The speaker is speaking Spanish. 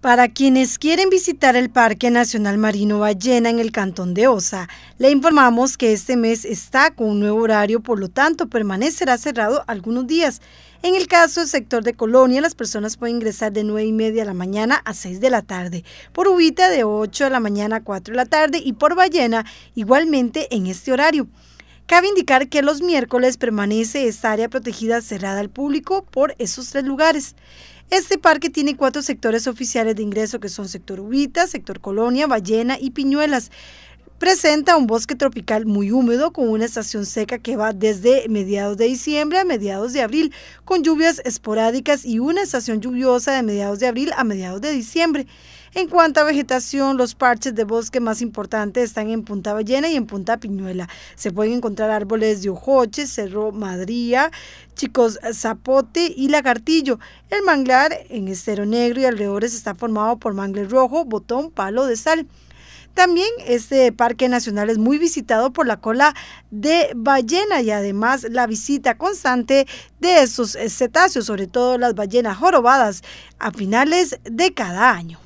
Para quienes quieren visitar el Parque Nacional Marino Ballena en el Cantón de Osa, le informamos que este mes está con un nuevo horario, por lo tanto permanecerá cerrado algunos días. En el caso del sector de Colonia, las personas pueden ingresar de 9 y media de la mañana a 6 de la tarde, por Ubita de 8 de la mañana a 4 de la tarde y por Ballena igualmente en este horario. Cabe indicar que los miércoles permanece esta área protegida cerrada al público por esos tres lugares. Este parque tiene cuatro sectores oficiales de ingreso que son sector Ubita, sector Colonia, Ballena y Piñuelas presenta un bosque tropical muy húmedo con una estación seca que va desde mediados de diciembre a mediados de abril, con lluvias esporádicas y una estación lluviosa de mediados de abril a mediados de diciembre. En cuanto a vegetación, los parches de bosque más importantes están en Punta Ballena y en Punta Piñuela. Se pueden encontrar árboles de ojoche, cerro madría, chicos zapote y lagartillo. El manglar en estero negro y alrededores está formado por mangle rojo, botón, palo de sal. También este parque nacional es muy visitado por la cola de ballena y además la visita constante de esos cetáceos, sobre todo las ballenas jorobadas, a finales de cada año.